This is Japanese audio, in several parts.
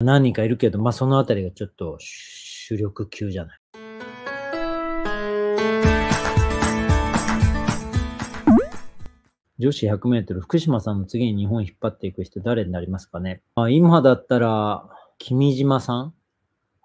何人かいるけど、まあ、そのあたりがちょっと主力級じゃない。女子100メートル、福島さんの次に日本引っ張っていく人誰になりますかね。まあ、今だったら、君島さん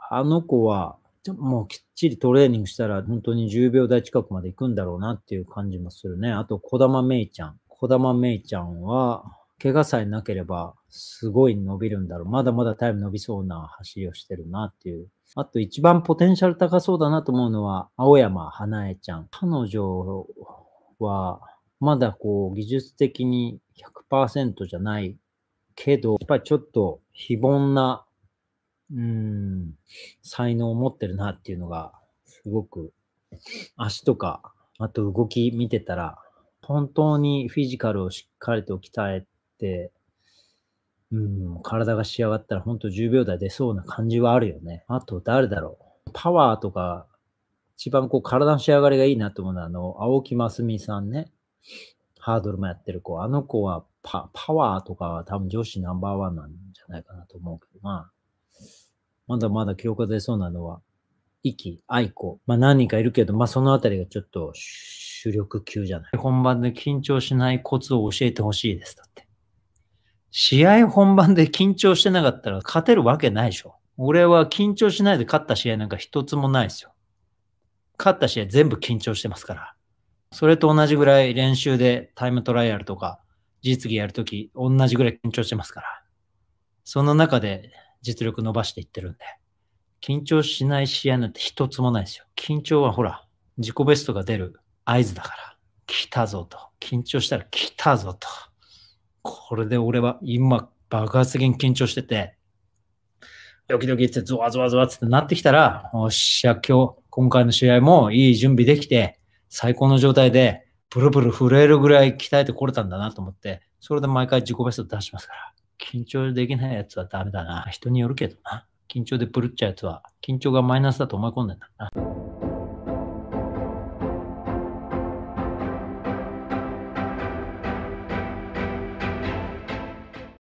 あの子は、もうきっちりトレーニングしたら本当に10秒台近くまで行くんだろうなっていう感じもするね。あと、小玉芽衣ちゃん。小玉芽衣ちゃんは、怪我さえなければ、すごい伸びるんだろう。まだまだタイム伸びそうな走りをしてるなっていう。あと一番ポテンシャル高そうだなと思うのは、青山花江ちゃん。彼女は、まだこう、技術的に100%じゃないけど、やっぱりちょっと非凡な、うん、才能を持ってるなっていうのが、すごく、足とか、あと動き見てたら、本当にフィジカルをしっかりと鍛え、うん、体が仕上がったら本当10秒台出そうな感じはあるよね。あと誰だろう。パワーとか、一番こう体の仕上がりがいいなと思うのは、あの、青木ますみさんね。ハードルもやってる子。あの子はパパワーとかは多分女子ナンバーワンなんじゃないかなと思うけど、まあ、まだまだ記憶が出そうなのは、イキ、アイコ、まあ何人かいるけど、まあそのあたりがちょっと主力級じゃない。本番で緊張しないコツを教えてほしいです。試合本番で緊張してなかったら勝てるわけないでしょ。俺は緊張しないで勝った試合なんか一つもないですよ。勝った試合全部緊張してますから。それと同じぐらい練習でタイムトライアルとか実技やるとき同じぐらい緊張してますから。その中で実力伸ばしていってるんで。緊張しない試合なんて一つもないですよ。緊張はほら、自己ベストが出る合図だから。来たぞと。緊張したら来たぞと。これで俺は今爆発的に緊張してて、ドキドキってゾワゾワゾワってなってきたら、おっしゃ、今日、今回の試合もいい準備できて、最高の状態で、ブルブル震えるぐらい鍛えてこれたんだなと思って、それで毎回自己ベスト出しますから。緊張できないやつはダメだな。人によるけどな。緊張でブルっちゃうやつは、緊張がマイナスだと思い込んでんだな。